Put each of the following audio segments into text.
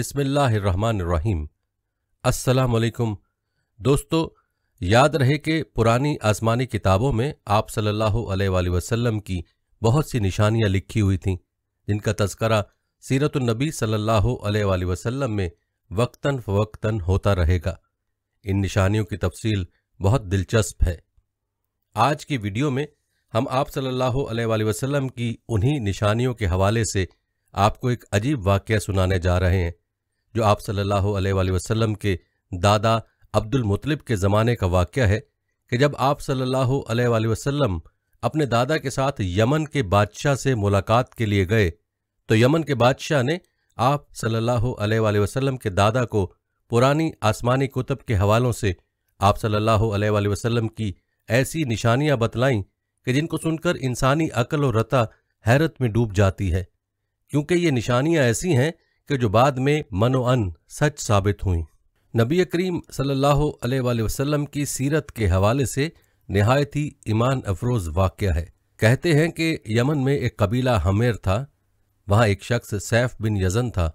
बिस्मिल्लाहिर्रहमानिर्रहीम अस्सलाम वालेकुम दोस्तों याद रहे कि पुरानी आसमानी किताबों में आप सल्लल्लाहु अलैहि वसल्लम की बहुत सी निशानियां लिखी हुई थीं जिनका तस्करा सीरतनबी सल्लल्लाहु अलैहि वसल्लम में वक्तन फ़वक्तन होता रहेगा इन निशानियों की तफसील बहुत दिलचस्प है आज की वीडियो में हम आप सल्लल्लाहु अलैहि वसल्लम की उन्हीं निशानियों के हवाले से आपको एक अजीब वाक्य सुनाने जा रहे हैं जो आप सल्लल्लाहु अलैहि वसल्लम के दादा अब्दुल मुतलिब के ज़माने का वाक़ है कि जब आप सल्लल्लाहु अलैहि वसल्लम अपने दादा के साथ यमन के बादशाह से मुलाकात के लिए गए तो यमन के बादशाह ने आप सल्लल्लाहु अलैहि वसल्लम के दादा को पुरानी आसमानी कुतब के हवालों से आप सल्लल्लाहु अलैहि वसल्लम की ऐसी निशानियाँ बतलाईं कि जिनको सुनकर इंसानी अकल और रता हैरत में डूब जाती है क्योंकि ये निशानियाँ ऐसी हैं कि जो बाद में मनो अन सच साबित हुई नबी करीम सल्ला वसलम की सीरत के हवाले से नहायत ही ईमान अफरोज वाक्य है कहते हैं कि यमन में एक कबीला हमेर था वहाँ एक शख्स सैफ बिन यजन था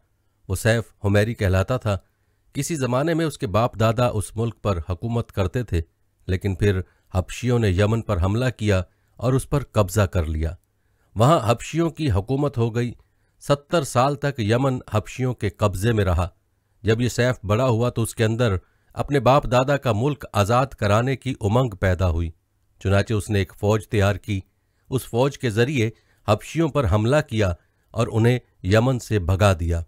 वो सैफ हमेरी कहलाता था किसी ज़माने में उसके बाप दादा उस मुल्क पर हकूमत करते थे लेकिन फिर हबशियों ने यमन पर हमला किया और उस पर कब्ज़ा कर लिया वहाँ हबशियों की हकूमत हो गई सत्तर साल तक यमन हफ्शियों के कब्जे में रहा जब ये सैफ बड़ा हुआ तो उसके अंदर अपने बाप दादा का मुल्क आज़ाद कराने की उमंग पैदा हुई चुनाचे उसने एक फ़ौज तैयार की उस फौज के ज़रिए हफ्शियों पर हमला किया और उन्हें यमन से भगा दिया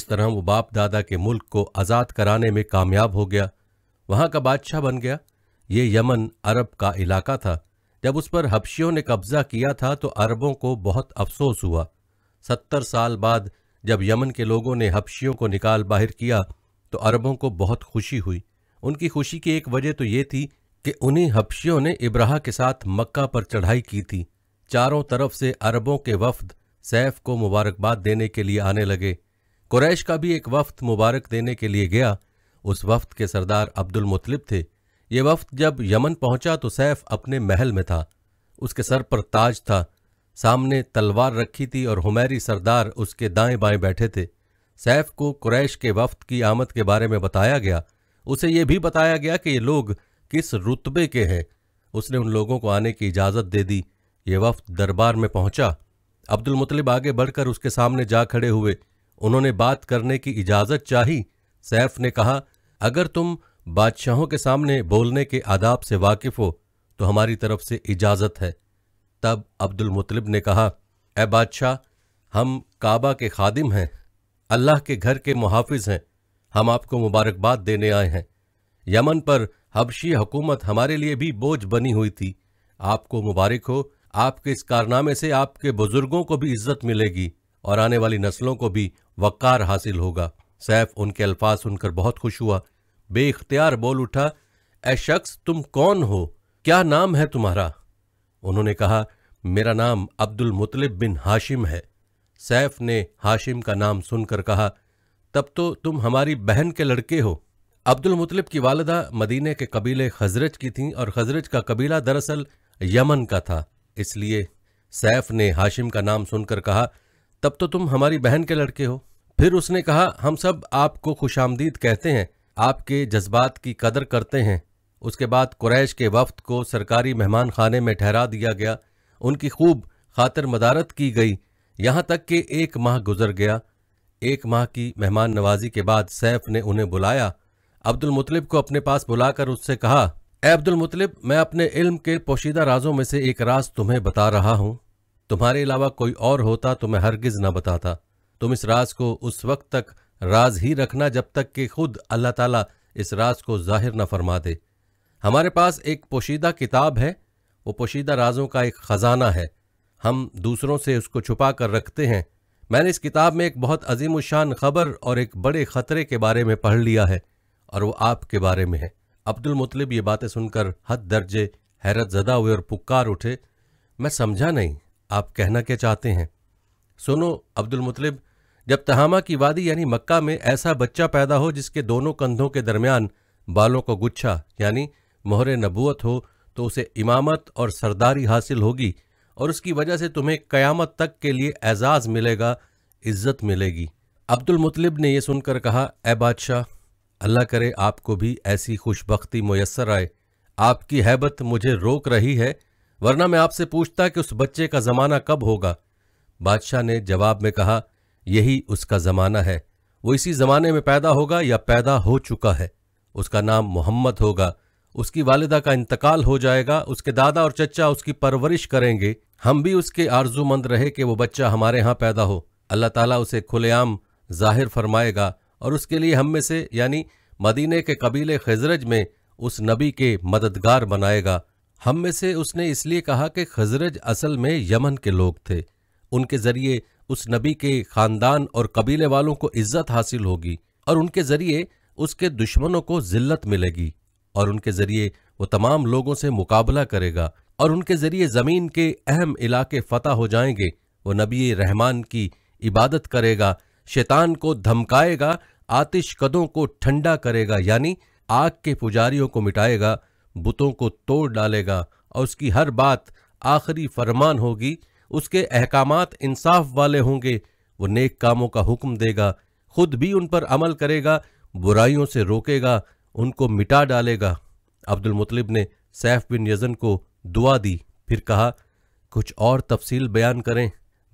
इस तरह वो बाप दादा के मुल्क को आज़ाद कराने में कामयाब हो गया वहाँ का बादशाह बन गया ये यमन अरब का इलाका था जब उस पर हफ्शियों ने कब्ज़ा किया था तो अरबों को बहुत अफसोस हुआ सत्तर साल बाद जब यमन के लोगों ने हबशियों को निकाल बाहर किया तो अरबों को बहुत खुशी हुई उनकी खुशी की एक वजह तो ये थी कि उन्हीं हबशियों ने इब्राह के साथ मक्का पर चढ़ाई की थी चारों तरफ से अरबों के वफद सैफ को मुबारकबाद देने के लिए आने लगे कुरैश का भी एक वफ्त मुबारक देने के लिए गया उस वफ्त के सरदार अब्दुल मुतलिब थे ये वफ्त जब यमन पहुंचा तो सैफ अपने महल में था उसके सर पर ताज था सामने तलवार रखी थी और हुमैरी सरदार उसके दाएं बाएं बैठे थे सैफ को कुरैश के वफ्त की आमद के बारे में बताया गया उसे यह भी बताया गया कि ये लोग किस रुतबे के हैं उसने उन लोगों को आने की इजाज़त दे दी ये वफ्त दरबार में पहुंचा अब्दुल मुतलिब आगे बढ़कर उसके सामने जा खड़े हुए उन्होंने बात करने की इजाज़त चाही सैफ ने कहा अगर तुम बादशाहों के सामने बोलने के आदाब से वाकिफ़ हो तो हमारी तरफ से इजाज़त है तब अब्दुल मुतलिब ने कहा ए बादशाह हम काबा के खादिम हैं अल्लाह के घर के मुहाफिज हैं हम आपको मुबारकबाद देने आए हैं यमन पर हबशी हुकूमत हमारे लिए भी बोझ बनी हुई थी आपको मुबारक हो आपके इस कारनामे से आपके बुजुर्गों को भी इज्जत मिलेगी और आने वाली नस्लों को भी वक़ार हासिल होगा सैफ उनके अल्फाज सुनकर बहुत खुश हुआ बेख्तियार बोल उठा ए शख्स तुम कौन हो क्या नाम है तुम्हारा उन्होंने कहा मेरा नाम अब्दुल मुतलिब बिन हाशिम है सैफ ने हाशिम का नाम सुनकर कहा तब तो तुम हमारी बहन के लड़के हो अब्दुल मुतलिब की वालदा मदीने के कबीले खजरज की थीं और खजरज का कबीला दरअसल यमन का था इसलिए सैफ ने हाशिम का नाम सुनकर कहा तब तो तुम हमारी बहन के लड़के हो फिर उसने कहा हम सब आपको खुशामदीद कहते हैं आपके जज्बात की कदर करते हैं उसके बाद कुरैश के वफ्त को सरकारी मेहमान खाने में ठहरा दिया गया उनकी खूब खातर मदारत की गई यहाँ तक कि एक माह गुजर गया एक माह की मेहमान नवाजी के बाद सैफ ने उन्हें बुलाया अब्दुल मुतलिब को अपने पास बुलाकर उससे कहा ए अब्दुल मुतलिब मैं अपने इल्म के पोशीदा राजों में से एक राज तुम्हें बता रहा हूँ तुम्हारे अलावा कोई और होता तो मैं हरगिज ना बताता तुम इस राज को उस वक्त तक राज ही रखना जब तक कि खुद अल्लाह ताला इस राज को जाहिर न फरमा दे हमारे पास एक पोशीदा किताब है वो पोशीदा राजों का एक ख़जाना है हम दूसरों से उसको छुपा कर रखते हैं मैंने इस किताब में एक बहुत अजीम शान खबर और एक बड़े ख़तरे के बारे में पढ़ लिया है और वो आपके बारे में है अब्दुल मुतलिब ये बातें सुनकर हद दर्जे हैरत ज़दा हुए और पुकार उठे मैं समझा नहीं आप कहना क्या चाहते हैं सुनो अब्दुल मुतलिब जब तहामा की वादी यानी मक्का में ऐसा बच्चा पैदा हो जिसके दोनों कंधों के दरमियान बालों को गुच्छा यानी मोहर नबूत हो तो उसे इमामत और सरदारी हासिल होगी और उसकी वजह से तुम्हें क़यामत तक के लिए एजाज़ मिलेगा इज्जत मिलेगी अब्दुल मुतलिब ने यह सुनकर कहा ए बादशाह अल्लाह करे आपको भी ऐसी खुशबख्ती मैसर आए आपकी हैबत मुझे रोक रही है वरना मैं आपसे पूछता कि उस बच्चे का ज़माना कब होगा बादशाह ने जवाब में कहा यही उसका ज़माना है वो इसी ज़माने में पैदा होगा या पैदा हो चुका है उसका नाम मोहम्मद होगा उसकी वालिदा का इंतकाल हो जाएगा उसके दादा और चचा उसकी परवरिश करेंगे हम भी उसके आरजूमंद रहे कि वो बच्चा हमारे यहाँ पैदा हो अल्लाह ताला उसे खुलेआम जाहिर फरमाएगा और उसके लिए हम में से यानी मदीने के कबीले खजरज में उस नबी के मददगार बनाएगा हम में से उसने इसलिए कहा कि खजरज असल में यमन के लोग थे उनके ज़रिए उस नबी के ख़ानदान और कबीले वालों को इज्जत हासिल होगी और उनके ज़रिए उसके दुश्मनों को जिल्लत मिलेगी और उनके जरिए वो तमाम लोगों से मुकाबला करेगा और उनके जरिए ज़मीन के अहम इलाके फतह हो जाएंगे वो नबी रहमान की इबादत करेगा शैतान को धमकाएगा आतिश कदों को ठंडा करेगा यानी आग के पुजारियों को मिटाएगा बुतों को तोड़ डालेगा और उसकी हर बात आखिरी फरमान होगी उसके अहकाम इंसाफ वाले होंगे वो नेक कामों का हुक्म देगा खुद भी उन पर अमल करेगा बुराइयों से रोकेगा उनको मिटा डालेगा अब्दुल मुतलिब ने सैफ बिन यजन को दुआ दी फिर कहा कुछ और तफसील बयान करें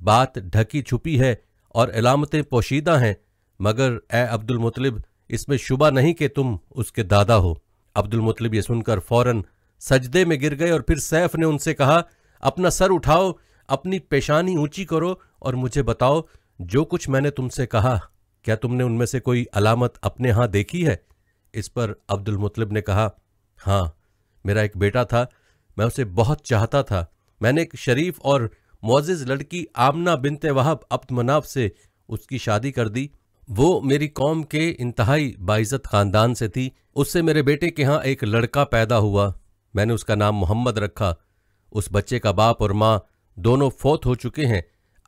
बात ढकी छुपी है और अलामतें पोशीदा हैं मगर ए अब्दुल मुतलिब इसमें शुबा नहीं कि तुम उसके दादा हो अब्दुल मुतलिब ये सुनकर फौरन सजदे में गिर गए और फिर सैफ ने उनसे कहा अपना सर उठाओ अपनी पेशानी ऊंची करो और मुझे बताओ जो कुछ मैंने तुमसे कहा क्या तुमने उनमें से कोई अलामत अपने यहां देखी है इस पर अब्दुल मुतलिब ने कहा हाँ मेरा एक बेटा था मैं उसे बहुत चाहता था मैंने एक शरीफ और मोजिज लड़की आमना बिनते वहाब अब्दमनाब से उसकी शादी कर दी वो मेरी कौम के इंतहाई बाइज़त ख़ानदान से थी उससे मेरे बेटे के यहाँ एक लड़का पैदा हुआ मैंने उसका नाम मोहम्मद रखा उस बच्चे का बाप और माँ दोनों फोत हो चुके हैं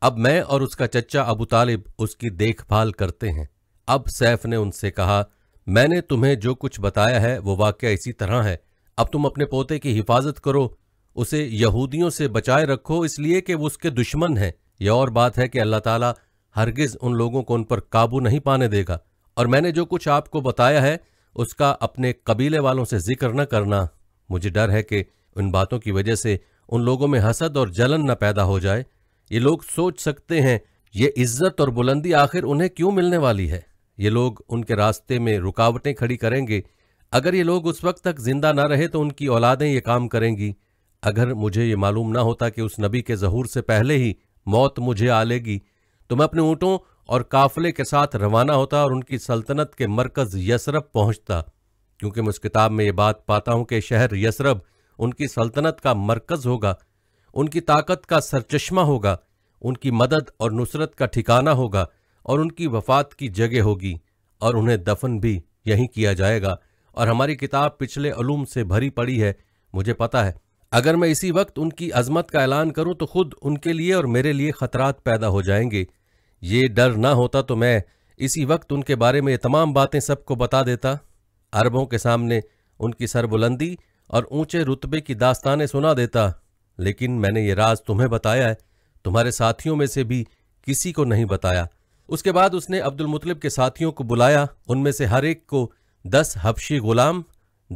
अब मैं और उसका चच्चा अबू तालिब उसकी देखभाल करते हैं अब सैफ ने उनसे कहा मैंने तुम्हें जो कुछ बताया है वो वाक्य इसी तरह है अब तुम अपने पोते की हिफाजत करो उसे यहूदियों से बचाए रखो इसलिए कि वो उसके दुश्मन हैं यह और बात है कि अल्लाह ताला हरगिज उन लोगों को उन पर काबू नहीं पाने देगा और मैंने जो कुछ आपको बताया है उसका अपने कबीले वालों से जिक्र न करना मुझे डर है कि उन बातों की वजह से उन लोगों में हसद और जलन न पैदा हो जाए ये लोग सोच सकते हैं ये इज्जत और बुलंदी आखिर उन्हें क्यों मिलने वाली है ये लोग उनके रास्ते में रुकावटें खड़ी करेंगे अगर ये लोग उस वक्त तक जिंदा ना रहे तो उनकी औलादें ये काम करेंगी अगर मुझे ये मालूम ना होता कि उस नबी के जहूर से पहले ही मौत मुझे आ लेगी तो मैं अपने ऊँटों और काफले के साथ रवाना होता और उनकी सल्तनत के मरकज़ यसरब पहुँचता क्योंकि मैं उस किताब में ये बात पाता हूँ कि शहर यसरब उनकी सल्तनत का मरकज़ होगा उनकी ताकत का सरचश्मा होगा उनकी मदद और नुसरत का ठिकाना होगा और उनकी वफात की जगह होगी और उन्हें दफन भी यहीं किया जाएगा और हमारी किताब पिछले अलूम से भरी पड़ी है मुझे पता है अगर मैं इसी वक्त उनकी अजमत का ऐलान करूं तो खुद उनके लिए और मेरे लिए खतरात पैदा हो जाएंगे ये डर ना होता तो मैं इसी वक्त उनके बारे में ये तमाम बातें सबको बता देता अरबों के सामने उनकी सरबुलंदी और ऊंचे रुतबे की दास्तानें सुना देता लेकिन मैंने ये राज तुम्हें बताया है तुम्हारे साथियों में से भी किसी को नहीं बताया उसके बाद उसने अब्दुल मुतलब के साथियों को बुलाया उनमें से हर एक को दस हबशी गुलाम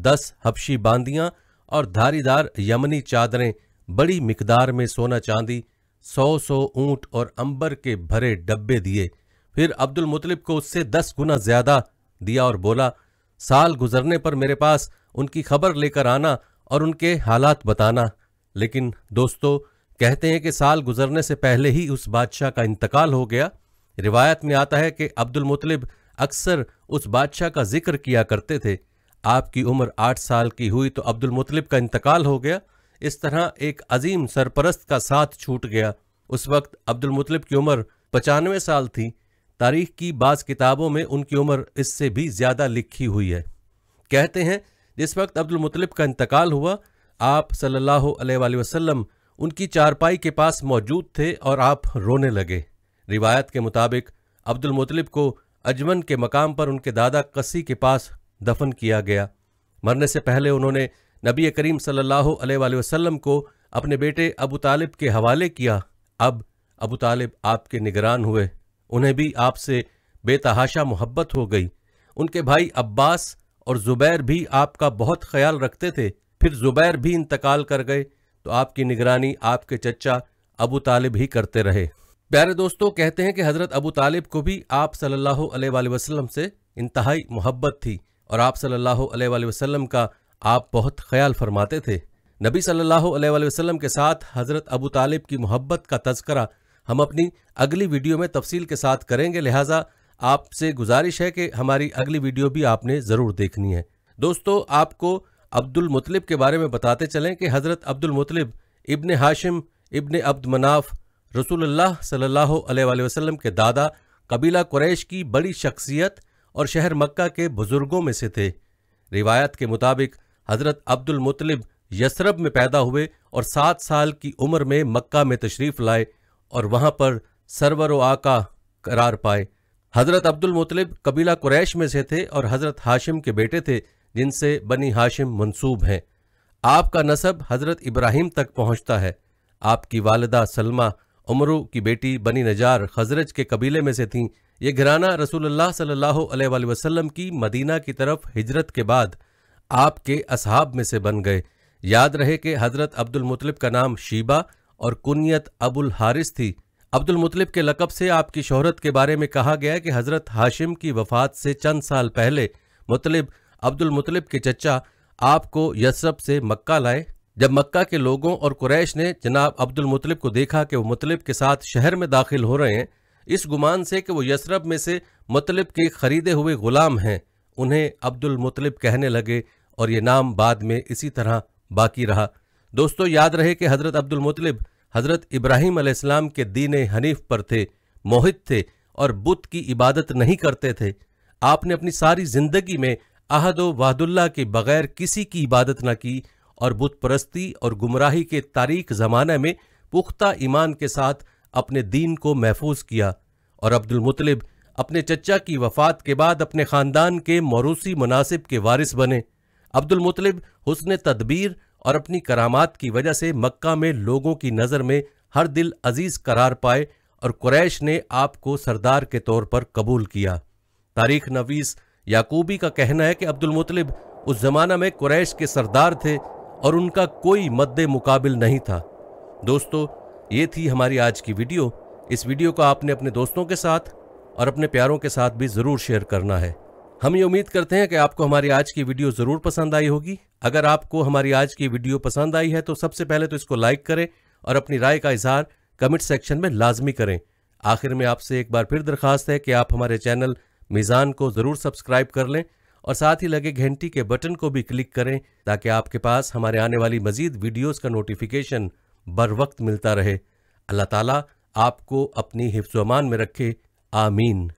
दस हबशी बांदियाँ और धारीदार यमनी चादरें बड़ी मकदार में सोना चांदी सौ सौ ऊंट और अंबर के भरे डब्बे दिए फिर अब्दुल मुतलब को उससे दस गुना ज्यादा दिया और बोला साल गुजरने पर मेरे पास उनकी खबर लेकर आना और उनके हालात बताना लेकिन दोस्तों कहते हैं कि साल गुजरने से पहले ही उस बादशाह का इंतकाल हो गया रिवायत में आता है कि अब्दुल मुतलिब अक्सर उस बादशाह का जिक्र किया करते थे आपकी उम्र आठ साल की हुई तो अब्दुल मुतलिब का इंतकाल हो गया इस तरह एक अजीम सरपरस्त का साथ छूट गया उस वक्त अब्दुल मुतलिब की उम्र पचानवे साल थी तारीख की बाज़ किताबों में उनकी उम्र इससे भी ज़्यादा लिखी हुई है कहते हैं जिस वक्त अब्दुल मुतलिब का इंतकाल हुआ आप सल्लल्लाहु अलैहि वसल्लम उनकी चारपाई के पास मौजूद थे और आप रोने लगे रिवायत के मुताबिक अब्दुल मुतलिब को अजमन के मकाम पर उनके दादा कसी के पास दफन किया गया मरने से पहले उन्होंने नबी करीम सल्लल्लाहु अलैहि वसल्लम को अपने बेटे अबू तालिब के हवाले किया अब अबू तालिब आपके निगरान हुए उन्हें भी आपसे बेतहाशा मोहब्बत हो गई उनके भाई अब्बास और ज़ुबैर भी आपका बहुत ख्याल रखते थे फिर ज़ुबैर भी इंतकाल कर गए तो आपकी निगरानी आपके चचा अबू तालिब ही करते रहे प्यारे दोस्तों कहते हैं कि हज़रत अबू तालिब को भी आप सल्लल्लाहु अलैहि वसल्लम से इंतहाई मोहब्बत थी और आप सल्लल्लाहु अलैहि वसल्लम का आप बहुत ख्याल फरमाते थे नबी सल्लल्लाहु अलैहि वसल्लम के साथ हज़रत अबू तालिब की मोहब्बत का तस्करा हम अपनी अगली वीडियो में तफसील के साथ करेंगे लिहाजा आपसे गुजारिश है कि हमारी अगली वीडियो भी आपने ज़रूर देखनी है दोस्तों आपको अब्दुल मुतलिब के बारे में बताते चलें कि हज़रत अब्दुल मुतलिब इब्न हाशिम इबन अब्द मनाफ़ रसूलुल्लाह सल्लल्लाहु अलैहि वसल्लम के दादा कबीला कुरैश की बड़ी शख्सियत और शहर मक्का के बुजुर्गों में से थे रिवायत के मुताबिक हज़रत अब्दुल मुतलिब यसरब में पैदा हुए और सात साल की उम्र में मक्का में तशरीफ़ लाए और वहाँ पर सरवर आका करार पाए हज़रत अब्दुल मुतलिब कबीला कुरैश में से थे और हज़रत हाशिम के बेटे थे जिनसे बनी हाशिम मंसूब हैं आपका नसब हज़रत इब्राहिम तक पहुँचता है आपकी वालदा सलमा उमरू की बेटी बनी नजार खजरज के कबीले में से थीं ये घराना रसूलुल्लाह सल्लल्लाहु अलैहि वसल्लम की मदीना की तरफ हिजरत के बाद आपके असहाब में से बन गए याद रहे कि हज़रत अब्दुल मुतलिब का नाम शीबा और कुनियत अबुल हारिस थी अब्दुल मुतलिब के लकब से आपकी शोहरत के बारे में कहा गया कि हज़रत हाशिम की वफात से चंद साल पहले मुतलिब अब्दुल मुतलिब के चचा आपको यसरब से मक्का लाए जब मक्का के लोगों और कुरैश ने जनाब अब्दुल मुतलिब को देखा कि वो मुतलिब के साथ शहर में दाखिल हो रहे हैं इस गुमान से कि वो यसरब में से मुतलिब के खरीदे हुए गुलाम हैं उन्हें अब्दुल मुतलिब कहने लगे और ये नाम बाद में इसी तरह बाकी रहा दोस्तों याद रहे कि हज़रत अब्दुल मुतलिब हज़रत इब्राहिम अलैहिस्सलाम के दीन हनीफ पर थे मोहित थे और बुत की इबादत नहीं करते थे आपने अपनी सारी ज़िंदगी में अहद वाहदुल्ला के बगैर किसी की इबादत न की और बुत परस्ती और गुमराही के तारीख ज़माने में पुख्ता ईमान के साथ अपने दीन को महफूज किया और अब्दुल मुतलिब अपने चचा की वफात के बाद अपने ख़ानदान के मौरूसी मुनासिब के वारिस बने अब्दुल मुतलिब हुसन तदबीर और अपनी करामात की वजह से मक्का में लोगों की नज़र में हर दिल अजीज़ करार पाए और कुरैश ने आपको सरदार के तौर पर कबूल किया तारीख नवीस याकूबी का कहना है कि अब्दुल मुतलिब उस ज़माना में कुरैश के सरदार थे और उनका कोई मद्दे मुकाबिल नहीं था दोस्तों ये थी हमारी आज की वीडियो इस वीडियो को आपने अपने दोस्तों के साथ और अपने प्यारों के साथ भी ज़रूर शेयर करना है हम ये उम्मीद करते हैं कि आपको हमारी आज की वीडियो ज़रूर पसंद आई होगी अगर आपको हमारी आज की वीडियो पसंद आई है तो सबसे पहले तो इसको लाइक करें और अपनी राय का इजहार कमेंट सेक्शन में लाजमी करें आखिर में आपसे एक बार फिर दरखास्त है कि आप हमारे चैनल मिज़ान को ज़रूर सब्सक्राइब कर लें और साथ ही लगे घंटी के बटन को भी क्लिक करें ताकि आपके पास हमारे आने वाली मजीद वीडियोस का नोटिफिकेशन बर वक्त मिलता रहे अल्लाह ताला आपको अपनी हिफ्जमान में रखे आमीन